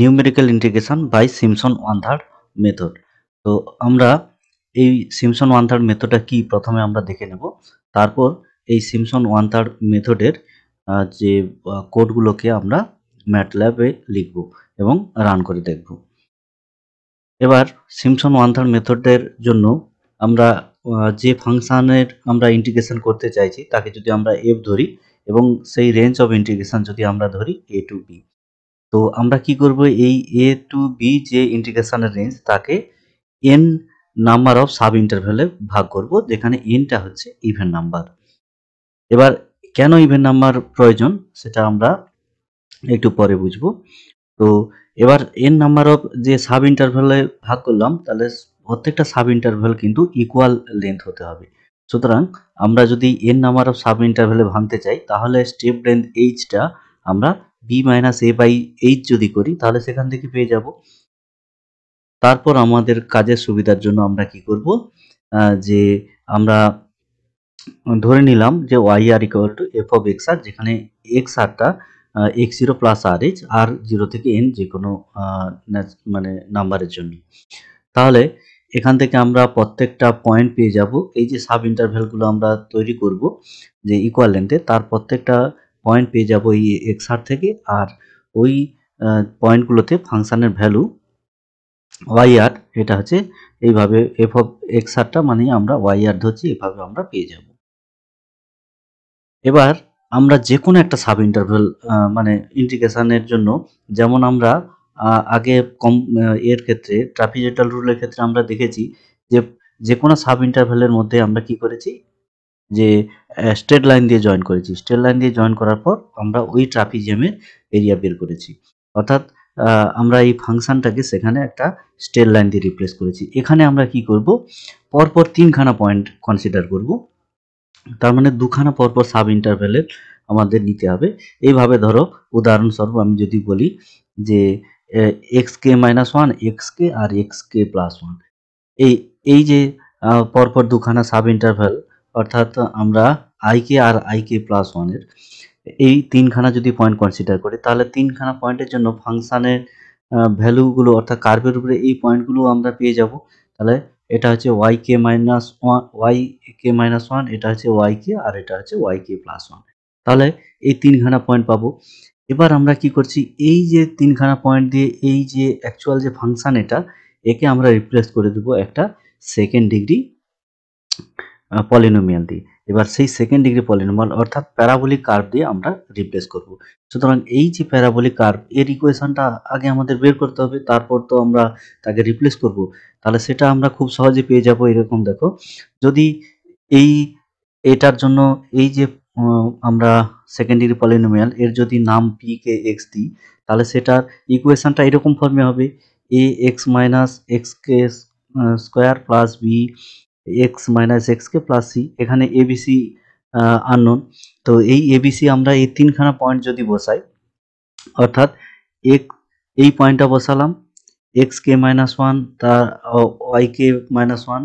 numerical integration by Simpson one third method তো আমরা এই সিমসন ওয়ান থার্ড মেথডটা কি প্রথমে আমরা দেখে নেব তারপর এই সিমসন ওয়ান থার্ড মেথডের যে কোডগুলোকে আমরা ম্যাটল্যাবে লিখব এবং রান করে দেখব এবার সিমসন ওয়ান থার্ড মেথডের জন্য আমরা যে ফাংশানের আমরা ইন্টিগ্রেশন করতে চাইছি তাকে যদি আমরা এফ ধরি এবং সেই রেঞ্জ অফ ইন্টিগ্রেশন যদি আমরা ধরি এ টু বি তো আমরা কি করব এই এ টু বি যে ইন্টিগ্রেশনের রেঞ্জ তাকে এন নাম্বার অফ সাব ইন্টারভ্যালে ভাগ করব যেখানে এনটা হচ্ছে ইভেন নাম্বার এবার কেন ইভেন নাম্বার প্রয়োজন সেটা আমরা একটু পরে বুঝবো তো এবার এন নাম্বার অফ যে সাব ইন্টারভ্যালে ভাগ করলাম তাহলে প্রত্যেকটা সাব ইন্টারভ্যাল কিন্তু ইকুয়াল লেন্থ হতে হবে সুতরাং আমরা যদি এন নাম্বার অফ সাব ইন্টারভ্যালে ভাঙতে চাই তাহলে স্টেপ লেন্থ এইচটা আমরা B minus A by H যদি করি তাহলে সেখান থেকে পেয়ে যাব তারপর আমাদের কাজের সুবিধার জন্য আমরা কি করব যে আমরা ধরে নিলাম যে Y R equal to F of X R যেখানে এক্স আরটা X zero plus R H R zero থেকে এন যে কোনো মানে নাম্বারের জন্য তাহলে এখান থেকে আমরা প্রত্যেকটা পয়েন্ট পেয়ে যাব এই যে সাব ইন্টারভেলগুলো আমরা তৈরি করব যে ইকুয়াল লেন্থে তার প্রত্যেকটা পয়েন্ট পেয়ে যাব এই এক্সআর থেকে আর ওই পয়েন্টগুলোতে ফাংশানের ভ্যালু ওয়াই আর এটা হচ্ছে এইভাবে এফ অফ এক্স আরটা মানে আমরা ওয়াই আর ধরছি এভাবে আমরা পেয়ে যাব এবার আমরা যে কোনো একটা সাব ইন্টারভেল মানে ইন্টিগ্রেশনের জন্য যেমন আমরা আগে কম এর ক্ষেত্রে ট্রাপিজেটাল রুলের ক্ষেত্রে আমরা দেখেছি যে যে কোনো সাব ইন্টারভেলের মধ্যে আমরা কি করেছি যে স্ট্রেট লাইন দিয়ে জয়েন করেছি স্ট্রেট লাইন দিয়ে জয়েন করার পর আমরা ওই ট্রাফিজিয়ামের এরিয়া বের করেছি অর্থাৎ আমরা এই ফাংশনটাকে সেখানে একটা স্ট্রেট লাইন দিয়ে রিপ্লেস করেছি এখানে আমরা কি করব পরপর তিনখানা পয়েন্ট কনসিডার করব তার মানে দুখানা পরপর সাব ইন্টারভ্যালের আমাদের নিতে হবে এইভাবে ধরো উদাহরণস্বরূপ আমি যদি বলি যে X K minus one X K আর এক্স কে প্লাস ওয়ান এই এই যে পরপর দুখানা সাব ইন্টারভ্যাল অর্থাৎ আমরা আই কে আর আই কে প্লাস ওয়ানের এই তিনখানা যদি পয়েন্ট কনসিডার করি তাহলে তিনখানা পয়েন্টের জন্য ফাংশানের ভ্যালুগুলো অর্থাৎ কার্ভের উপরে এই পয়েন্টগুলো আমরা পেয়ে যাব তাহলে এটা হচ্ছে Y K minus one Y K minus one এটা হচ্ছে ওয়াই কে আর এটা হচ্ছে ওয়াই কে প্লাস ওয়ান তাহলে এই তিনখানা পয়েন্ট পাবো এবার আমরা কি করছি এই যে তিনখানা পয়েন্ট দিয়ে এই যে অ্যাকচুয়াল যে ফাংশান এটা একে আমরা রিপ্লেস করে দেব একটা সেকেন্ড ডিগ্রি পলিনোমিয়াল দিয়ে এবার সেই সেকেন্ড ডিগ্রি পলিনোমিয়াল অর্থাৎ প্যারাবোলিক কার্ভ দিয়ে আমরা রিপ্লেস করব সুতরাং এই যে প্যারাবলিক কার্ভ এর ইকুয়েশনটা আগে আমাদের বের করতে হবে তারপর তো আমরা তাকে রিপ্লেস করব তাহলে সেটা আমরা খুব সহজে পেয়ে যাব এরকম দেখো যদি এই এটার জন্য এই যে আমরা সেকেন্ড ডিগ্রি পলিনোমিয়াল এর যদি নাম পি কে এক্স দিই তাহলে সেটার ইকুয়েশনটা এরকম ফর্মে হবে A X minus X K square plus B X minus এক্সকে প্লাস সি এখানে এবিসি আননোন তো এই এবিসি আমরা এই তিনখানা পয়েন্ট যদি বসাই অর্থাৎ এক এই পয়েন্টটা বসালাম এক্স কে মাইনাস ওয়ান তার Y K minus one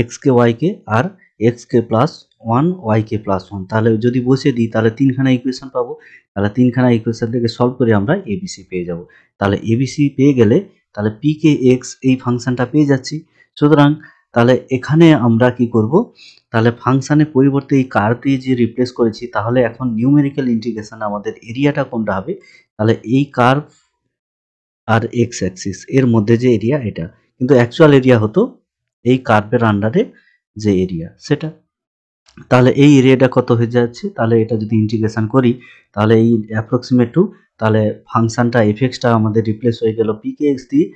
X K Y K আর X K plus one Y K plus one তাহলে যদি বসিয়ে দিই তাহলে তিনখানা ইকুয়েশন পাবো তাহলে তিনখানা ইকুয়েশন থেকে সলভ করে আমরা এবিসি পেয়ে যাব তাহলে এবিসি পেয়ে গেলে তাহলে পি কে এক্স এই ফাংশনটা পেয়ে যাচ্ছি সুতরাং তাহলে এখানে আমরা কি করব তাহলে ফাংশানে পরিবর্তে এই কার দিয়ে যে রিপ্লেস করেছি তাহলে এখন নিউমেরিক্যাল ইন্টিগ্রেশন আমাদের এরিয়াটা কোনটা হবে তাহলে এই কার আর এক্স অ্যাক্সিস এর মধ্যে যে এরিয়া এটা কিন্তু অ্যাকচুয়াল এরিয়া হতো এই কার্ভের আন্ডারে যে এরিয়া সেটা তাহলে এই এরিয়াটা কত হয়ে যাচ্ছে তাহলে এটা যদি ইন্টিগ্রেশন করি তাহলে এই অ্যাপ্রক্সিমেট টু তাহলে ফাংশানটা এফেক্সটা আমাদের রিপ্লেস হয়ে গেল পিকে এক্স দিয়ে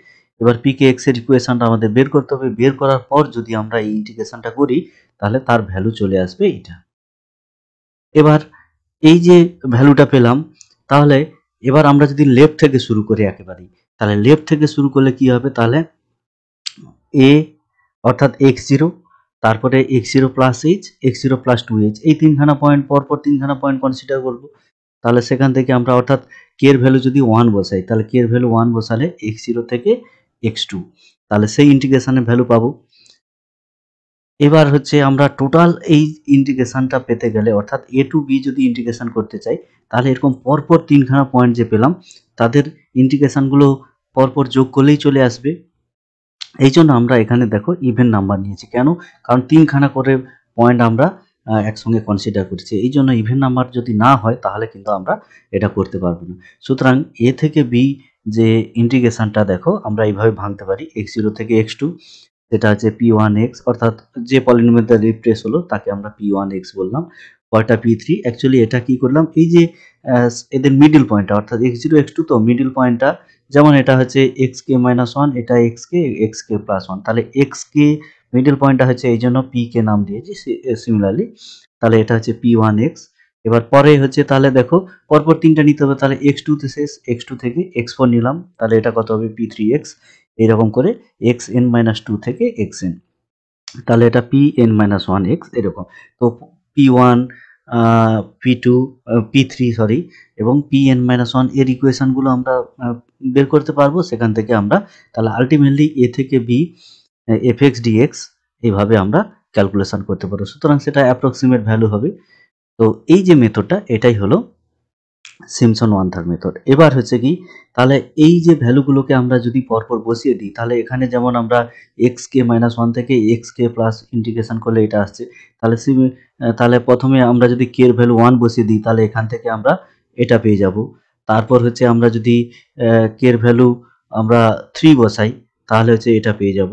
এবার পি কে এক্স এর ইকুয়েশনটা আমাদের বের করতে হবে বের করার পর যদি আমরা এই ইন্টিগ্রেশনটা করি তাহলে তার ভ্যালু চলে আসবে এটা এবার এই যে ভ্যালুটা পেলাম তাহলে এবার আমরা যদি লেফট থেকে শুরু করি একেবারেই তাহলে লেফট থেকে শুরু করলে কি হবে তাহলে এ অর্থাৎ এক্স জিরো তারপরে X zero plus H X zero plus two H এই তিনখানা পয়েন্ট পরপর তিনখানা পয়েন্ট কনসিডার করব তাহলে সেখান থেকে আমরা অর্থাৎ কে এর ভ্যালু যদি ওয়ান বসাই তাহলে কে এর ভ্যালু ওয়ান বসালে এক্স জিরো থেকে এক্স টু তাহলে সেই ইন্টিগ্রেশনের ভ্যালু পাবো এবার হচ্ছে আমরা টোটাল এই ইন্টিগ্রেশনটা পেতে গেলে অর্থাৎ এ টু বি যদি ইন্টিগ্রেশন করতে চাই তাহলে এরকম পরপর তিনখানা পয়েন্ট যে পেলাম তাদের ইন্টিগ্রেশনগুলো পরপর যোগ করলেই চলে আসবে এই জন্য আমরা এখানে দেখো ইভেন নাম্বার নিয়েছি কেন কারণ তিনখানা করে পয়েন্ট আমরা একসঙ্গে কনসিডার করেছি এই জন্য ইভেন নাম্বার যদি না হয় তাহলে কিন্তু আমরা এটা করতে পারবো না সুতরাং এ থেকে বি যে ইন্টিগ্রেশনটা দেখো আমরা এইভাবে ভাঙতে পারি এক্স জিরো থেকে এক্স টু সেটা হচ্ছে পি ওয়ান এক্স অর্থাৎ যে পলিনোমিয়ালটা রিপ্রেস হলো তাকে আমরা পি ওয়ান এক্স বললাম পরটা পি থ্রি অ্যাকচুয়ালি এটা কি করলাম এই যে এদের মিডিল পয়েন্টটা অর্থাৎ এক্স জিরো এক্স টু তো মিডিল পয়েন্টটা যেমন এটা হচ্ছে এক্স কে মাইনাস ওয়ান এটা X K X K plus one তাহলে এক্স কে মিডিল পয়েন্টটা হচ্ছে এই জন্য পি কে নাম দিয়েছি সিমিলারলি তাহলে এটা হচ্ছে পি ওয়ান এক্স এবার পরে হচ্ছে তাহলে দেখো পরপর তিনটা নিতে হবে তাহলে এক্স টু শেষ এক্স টু থেকে এক্স ফোর নিলাম তাহলে এটা কত হবে পি থ্রি এক্স এইরকম করে এক্স এন মাইনাস টু থেকে এক্স এন তাহলে এটা P N minus one X এরকম তো P one P two P three sorry এবং পি এন মাইনাস ওয়ান এর ইকুয়েশানগুলো আমরা বের করতে পারবো সেখান থেকে আমরা তাহলে আলটিমেটলি এ থেকে বি এফ এক্স ডিএক্স এইভাবে আমরা ক্যালকুলেশান করতে পারবো সুতরাং সেটা অ্যাপ্রক্সিমেট ভ্যালু হবে তো এই যে মেথডটা এটাই হলো সিমসন ওয়ান থার্ড মেথড এবার হচ্ছে কি তাহলে এই যে ভ্যালুগুলোকে আমরা যদি পরপর বসিয়ে দিই তাহলে এখানে যেমন আমরা এক্স কে মাইনাস ওয়ান থেকে এক্স কে প্লাস ইন্টিগ্রেশন করলে এটা আসছে তাহলে সিম তাহলে প্রথমে আমরা যদি কে এর ভ্যালু ওয়ান বসিয়ে দিই তাহলে এখান থেকে আমরা এটা পেয়ে যাব তারপর হচ্ছে আমরা যদি কে এর ভ্যালু আমরা থ্রি বসাই তাহলে হচ্ছে এটা পেয়ে যাব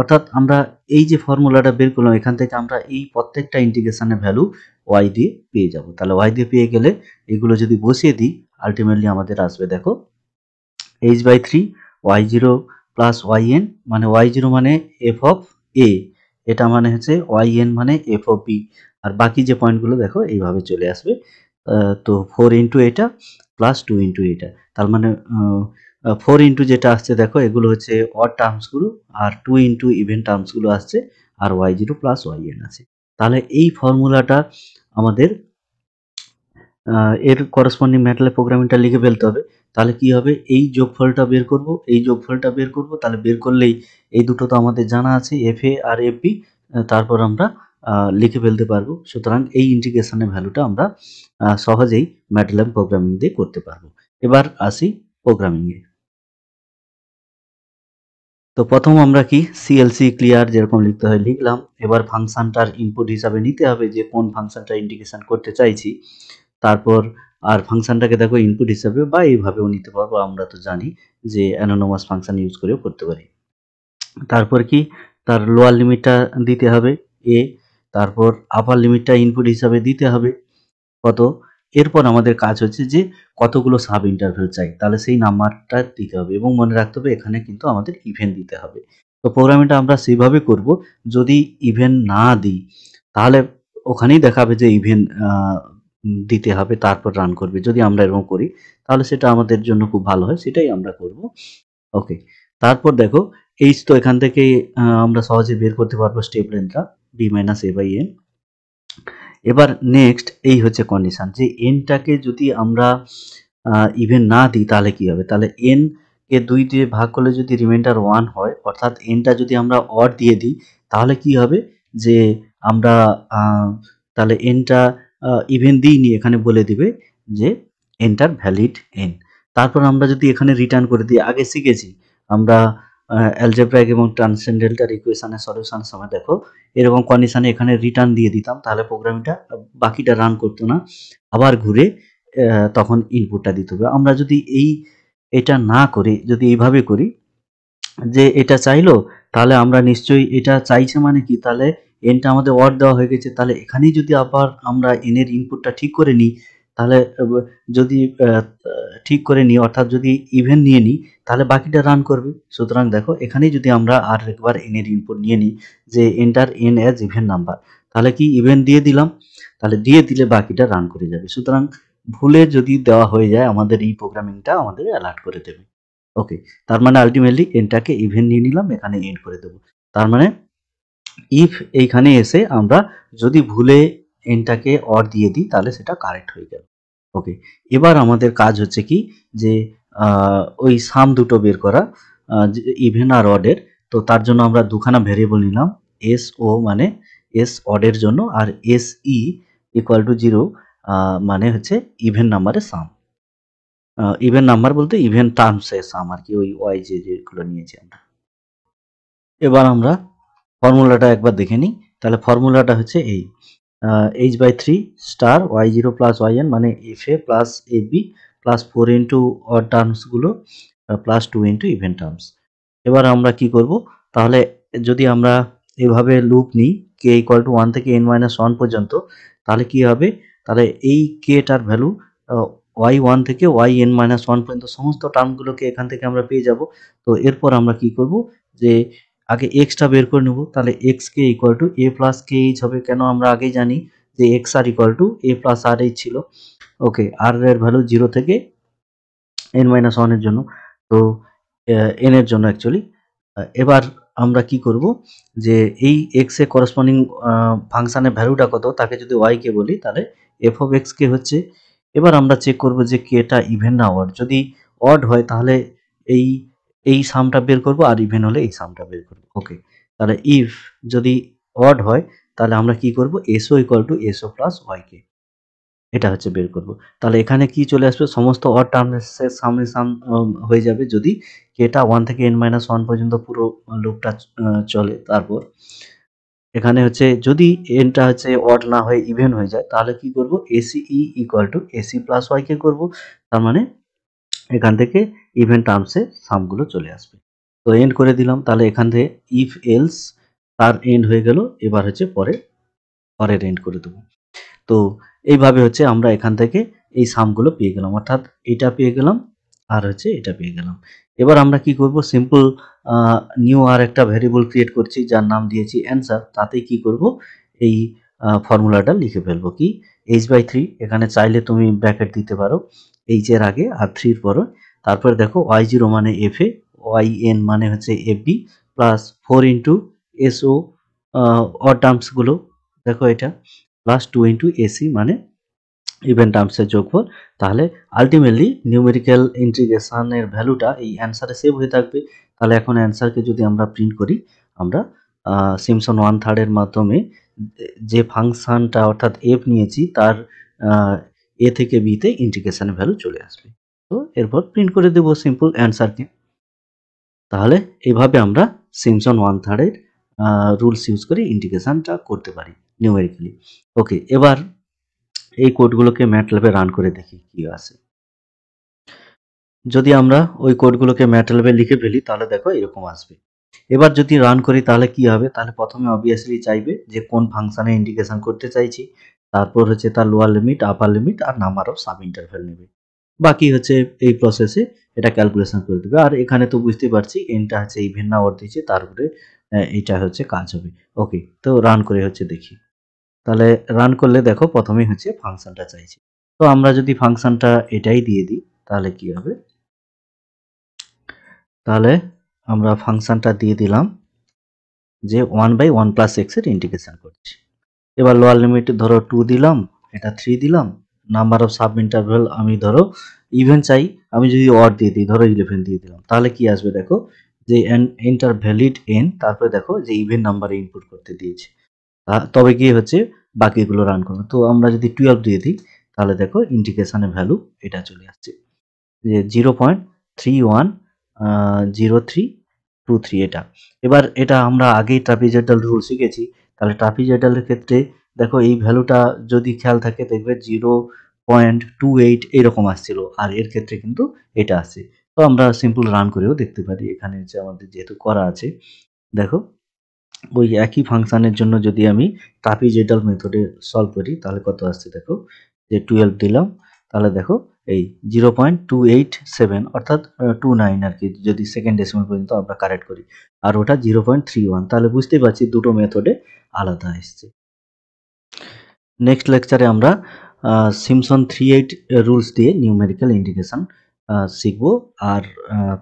অর্থাৎ আমরা এই যে ফর্মুলাটা বের করলাম এখান থেকে আমরা এই প্রত্যেকটা ইন্টিগ্রেশনের ভ্যালু ওয়াই দিয়ে পেয়ে যাব তাহলে ওয়াই দিয়ে পেয়ে গেলে এগুলো যদি বসিয়ে দিই আলটিমেটলি আমাদের আসবে দেখো H by three Y zero plus Y N মানে ওয়াই জিরো মানে এফ অফ এ এটা মানে হচ্ছে ওয়াই এন মানে এফ অফ বি আর বাকি যে পয়েন্টগুলো দেখো এইভাবে চলে আসবে তো ফোর ইন্টু এটা প্লাস টু ইন্টু এটা তার মানে ফোর ইন্টু যেটা আসছে দেখো এগুলো হচ্ছে অড টার্মসগুলো আর টু ইন্টু ইভেন্ট টার্মসগুলো আসছে আর Y zero plus Y N আছে তাহলে এই ফর্মুলাটা আমাদের এর করসপন্ডিং ম্যাটল্যাব প্রোগ্রামিংটা লিখে ফেলতে হবে তাহলে কি হবে এই যোগফলটা বের করব এই যোগফলটা বের করব তাহলে বের করলেই এই দুটো তো আমাদের জানা আছে এফ এ আর এফ বি তারপর আমরা লিখে ফেলতে পারবো সুতরাং এই ইন্টিগ্রেশনের ভ্যালুটা আমরা সহজেই ম্যাটল্যাব প্রোগ্রামিং দিয়ে করতে পারবো এবার আসি প্রোগ্রামিংয়ে তো প্রথম আমরা কি সিএলসি ক্লিয়ার যেরকম লিখতে হয় লিখলাম এবার ফাংশনটার ইনপুট হিসাবে নিতে হবে যে কোন ফাংশনটা ইন্ডিকেশন করতে চাইছি তারপর আর ফাংশনটাকে দেখো ইনপুট হিসাবে বা এইভাবেও নিতে পারবো আমরা তো জানি যে অ্যানোনোমাস ফাংশন ইউজ করেও করতে পারি তারপর কি তার লোয়ার লিমিটটা দিতে হবে এ তারপর আপার লিমিটটা ইনপুট হিসাবে দিতে হবে কত এরপর আমাদের কাজ হচ্ছে যে কতগুলো সাব ইন্টারভিউ চাই তাহলে সেই নাম্বারটা দিতে হবে এবং মনে রাখতে হবে এখানে কিন্তু আমাদের ইভেন্ট দিতে হবে তো প্রোগ্রামিংটা আমরা সেইভাবে করব যদি ইভেন্ট না দিই তাহলে ওখানেই দেখাবে যে ইভেন্ট দিতে হবে তারপর রান করবে যদি আমরা এরকম করি তাহলে সেটা আমাদের জন্য খুব ভালো হয় সেটাই আমরা করব ওকে তারপর দেখো এইচ তো এখান থেকে আমরা সহজে বের করতে পারবো স্টেপ লেনটা B minus A by N এবার নেক্সট এই হচ্ছে কন্ডিশন যে এনটাকে যদি আমরা ইভেন না দিই তাহলে কি হবে তাহলে এন কে দুই দিয়ে ভাগ করলে যদি রিমাইন্ডার ওয়ান হয় অর্থাৎ এনটা যদি আমরা অড দিয়ে দিই তাহলে কি হবে যে আমরা তাহলে এনটা ইভেন দিইনি এখানে বলে দিবে যে এনটার ভ্যালিড এন তারপর আমরা যদি এখানে রিটার্ন করে দিই আগে শিখেছি আমরা অ্যালজেব্রাইক এবং ট্রান্সেন্ডেন্টাল ইকুয়েশনের সলিউশন সময় দেখো এরকম কন্ডিশনে এখানে রিটার্ন দিয়ে দিতাম তাহলে প্রোগ্রামটা বাকিটা রান করতো না আবার ঘুরে তখন ইনপুটটা দিতে হবে আমরা যদি এই এটা না করে যদি এইভাবে করি যে এটা চাইলো তাহলে আমরা নিশ্চয়ই এটা চাইছে মানে কি তাহলে এনটা আমাদের ওয়ার্ড দেওয়া হয়ে গেছে তাহলে এখানেই যদি আবার আমরা এনের ইনপুটটা ঠিক করে নিই তাহলে যদি ঠিক করে নিই অর্থাৎ যদি ইভেন্ট নিয়ে নিই তাহলে বাকিটা রান করবে সুতরাং দেখো এখানেই যদি আমরা আর একবার এন এর ইনপুট নিয়ে নিই যে enter N as even number তাহলে কি ইভেন্ট দিয়ে দিলাম তাহলে দিয়ে দিলে বাকিটা রান করে যাবে সুতরাং ভুলে যদি দেওয়া হয়ে যায় আমাদের এই প্রোগ্রামিংটা আমাদের অ্যালার্ট করে দেবে ওকে তার মানে আলটিমেটলি এনটাকে ইভেন্ট নিয়ে নিলাম এখানে এন্ড করে দেবো তার মানে ইফ এইখানে এসে আমরা যদি ভুলে এনটাকে অর দিয়ে দিই তাহলে সেটা কারেক্ট হয়ে যাবে ওকে এবার আমাদের কাজ হচ্ছে কি যে ওই সাম দুটো বের করা ইভেন আর অডের তো তার জন্য আমরা দুখানা ভেরিয়েবল নিলাম এস ও মানে এস অডের জন্য আর S E equal to zero মানে হচ্ছে ইভেন নাম্বারের সাম ইভেন নাম্বার বলতে ইভেন টার্মসে সাম আর কি ওই ওয়াই যে যেগুলো নিয়েছি আমরা এবার আমরা ফর্মুলাটা একবার দেখে নিই তাহলে ফর্মুলাটা হচ্ছে এই H by three star Y zero plus Y N মানে F A plus A B plus four into odd টার্মসগুলো plus two into even terms এবার আমরা কি করব তাহলে যদি আমরা এভাবে লুপ নিই কে ইকুয়াল টু ওয়ান থেকে এন মাইনাস ওয়ান পর্যন্ত তাহলে কি হবে তাহলে এই কেটার ভ্যালু ওয়াই ওয়ান থেকে ওয়াই এন মাইনাস ওয়ান পর্যন্ত সমস্ত টার্মগুলোকে এখান থেকে আমরা পেয়ে যাব তো এরপর আমরা কি করব যে আগে এক্সটা বের করে নেব তাহলে X K equal to A plus K H হবে কেন আমরা আগেই জানি যে X R equal to A plus R H ছিল ওকে আর এর ভ্যালু জিরো থেকে এন মাইনাস ওয়ানের জন্য তো এন এর জন্য অ্যাকচুয়ালি এবার আমরা কি করব যে এই এক্স এর করসপন্ডিং ফাংশানের ভ্যালুটা কত তাকে যদি ওয়াই কে বলি তাহলে এফ অফ এক্স কে হচ্ছে এবার আমরা চেক করব যে কেটা ইভেন না ওয়ার্ড যদি অড হয় তাহলে এই এই সামটা বের করব আর ইভেন হলে এই সামটা বের করব ওকে তাহলে ইফ যদি অড হয় তাহলে আমরা কি করব SO equal to SO plus ওয়াইকে এটা হচ্ছে বের করব তাহলে এখানে কি চলে আসবে সমস্ত অড টার্মসের সামনে সাম হয়ে যাবে যদি কেটা ওয়ান থেকে এন মাইনাস ওয়ান পর্যন্ত পুরো লুপটা চলে তারপর এখানে হচ্ছে যদি এনটা হচ্ছে অড না হয়ে ইভেন হয়ে যায় তাহলে কি করব E equal to SE plus ওয়াইকে করবো তার মানে এখান থেকে ইভেন্ট টার্মসে সামগুলো চলে আসবে তো এন্ড করে দিলাম তাহলে এখান থেকে ইফ এলস তার এন্ড হয়ে গেল এবার হচ্ছে পরে পরের এন্ড করে দেবো তো এইভাবে হচ্ছে আমরা এখান থেকে এই সামগুলো পেয়ে গেলাম অর্থাৎ এটা পেয়ে গেলাম আর হচ্ছে এটা পেয়ে গেলাম এবার আমরা কি করব সিম্পল নিউ আর একটা ভ্যারিয়েবল ক্রিয়েট করছি যার নাম দিয়েছি অ্যান্সার তাতে কি করব এই ফর্মুলাটা লিখে ফেলবো কি এইচ বাই থ্রি এখানে চাইলে তুমি ব্র্যাকেট দিতে পারো এইচ এর আগে আর থ্রির পর তারপরে দেখো ওয়াই জিরো মানে এফ এ ওয়াই এন মানে হচ্ছে F B plus four into SO অ টার্মসগুলো দেখো এটা প্লাস টু ইন্টু এসি মানে ইভেন টার্মসের যোগফল তাহলে আলটিমেটলি নিউমেরিক্যাল ইন্টিগ্রেশনের ভ্যালুটা এই অ্যান্সারে সেভ হয়ে থাকবে তাহলে এখন অ্যান্সারকে যদি আমরা প্রিন্ট করি আমরা সিমসন ওয়ান থার্ডের মাধ্যমে যে ফাংশানটা অর্থাৎ এফ নিয়েছি তার এ থেকে বিতে ইন্টিগ্রেশনের ভ্যালু চলে আসবে তো এরপর প্রিন্ট করে দেব সিম্পল অ্যান্সারকে তাহলে এভাবে আমরা সিমসন ওয়ান থার্ডের রুলস ইউজ করে ইন্টিগ্রেশনটা করতে পারি নিউমেরিক্যালি ওকে এবার এই কোডগুলোকে ম্যাটল্যাবে রান করে দেখি কি আসে যদি আমরা ওই কোডগুলোকে ম্যাটল্যাবে লিখে ফেলি তাহলে দেখো এরকম আসবে এবার যদি রান করি তাহলে কি হবে তাহলে প্রথমে অবভিয়াসলি চাইবে যে কোন ফাংশানে ইন্ডিকেশন করতে চাইছি তারপর হচ্ছে তার লোয়ার লিমিট আপার লিমিট আর নাম্বার অফ সাব ইন্টারভেল নেবে বাকি হচ্ছে এই প্রসেসে এটা ক্যালকুলেশন করে দেবে আর এখানে তো বুঝতে পারছি এনটা হচ্ছে ইভেন না ওর দিয়েছে তারপরে এটা হচ্ছে কাজ হবে ওকে তো রান করে হচ্ছে দেখি তাহলে রান করলে দেখো প্রথমেই হচ্ছে ফাংশনটা চাইছি তো আমরা যদি ফাংশনটা এটাই দিয়ে দিই তাহলে কি হবে তাহলে আমরা ফাংশনটা দিয়ে দিলাম যে ওয়ান বাই ওয়ান প্লাস এক্সের ইন্টিগ্রেশন করছি এবার লোয়ার লিমিট ধরো টু দিলাম এটা থ্রি দিলাম নাম্বার অফ সাব ইন্টারভেল আমি ধরো ইভেন চাই আমি যদি অর দিয়ে দিই ধরো ইলেভেন দিয়ে দিলাম তাহলে কি আসবে দেখো যে এন্টার ভ্যালিড এন তারপরে দেখো যে ইভেন নাম্বারে ইনপুট করতে দিয়েছে তবে কি হচ্ছে বাকিগুলো রান করবে তো আমরা যদি টুয়েলভ দিয়ে দিই তাহলে দেখো ইন্ডিকেশানে ভ্যালু এটা চলে আসছে যে zero point three one zero three two three এটা এবার এটা আমরা আগেই ট্রাপিজেটাল রুল শিখেছি তাহলে ট্রাপিজয়েডালের ক্ষেত্রে দেখো এই ভ্যালুটা যদি খেয়াল থাকে দেখবে জিরো পয়েন্ট টু এইট এরকম আসছিল আর এর ক্ষেত্রে কিন্তু এটা আসছে তো আমরা সিম্পল রান করেও দেখতে পারি এখানে যে আমাদের যেহেতু করা আছে দেখো ওই একই ফাংশানের জন্য যদি আমি জেডাল মেথডে সলভ করি তাহলে কত আসছে দেখো যে টুয়েলভ দিলাম তাহলে দেখো এই zero point two eight seven অর্থাৎ টু নাইন আর কি যদি সেকেন্ড ডেসিমাল পর্যন্ত আমরা কারেক্ট করি আর ওটা জিরো পয়েন্ট থ্রি ওয়ান তাহলে বুঝতেই পারছি দুটো মেথডে আলাদা এসছে নেক্সট লেকচারে আমরা সিমসন থ্রি এইট রুলস দিয়ে নিউমেরিক্যাল ইন্ডিকেশন শিখব আর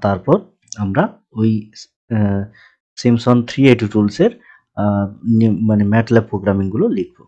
তারপর আমরা ওই সিমসন থ্রি এইট রুলসের মানে ম্যাটল্যাব প্রোগ্রামিংগুলো লিখব